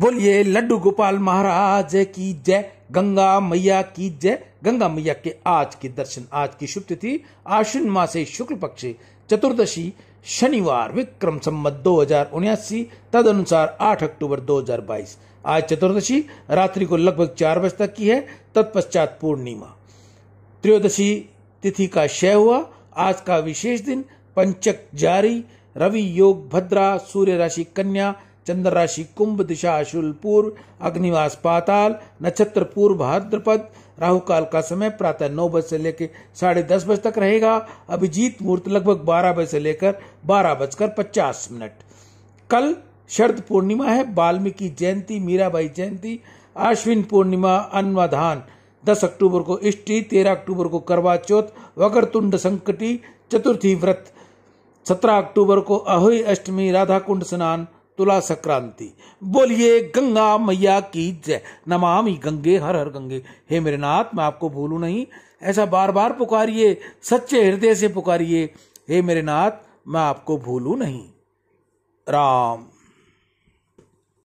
बोलिए लड्डू गोपाल महाराज की जय गंगा मैया की जय गंगा मैया के आज के दर्शन आज की शुभ तिथि आश्विन मास शुक्ल पक्ष चतुर्दशी शनिवार विक्रम संबत दो हजार उन्यासी तद अनुसार आठ अक्टूबर 2022 आज चतुर्दशी रात्रि को लगभग चार बजे तक की है तत्पश्चात पूर्णिमा त्रयोदशी तिथि का क्षय हुआ आज का विशेष दिन पंचक जारी रवि योग भद्रा सूर्य राशि कन्या चंद्र राशि कुंभ दिशा अशुल पूर्व अग्निवास पाताल नक्षत्र पूर्व भाद्रपद राहु काल का समय प्रातः नौ बजे से लेकर साढ़े दस बजे तक रहेगा अभिजीत मुहूर्त लगभग बारह बजे से लेकर बारह बजकर पचास मिनट कल शरद पूर्णिमा है वाल्मीकि जयंती मीराबाई जयंती अश्विन पूर्णिमा अन्वधान दस अक्टूबर को इष्टि तेरह अक्टूबर को करवा चौथ तुंड संकटी चतुर्थी व्रत सत्रह अक्टूबर को अहोई अष्टमी राधा कुंड स्नान तुला संक्रांति बोलिए गंगा मैया की जय नमामि गंगे हर हर गंगे हे मेरे नाथ मैं आपको भूलू नहीं ऐसा बार बार पुकारिए सच्चे हृदय से पुकारिए हे मेरे नाथ मैं आपको भूलू नहीं राम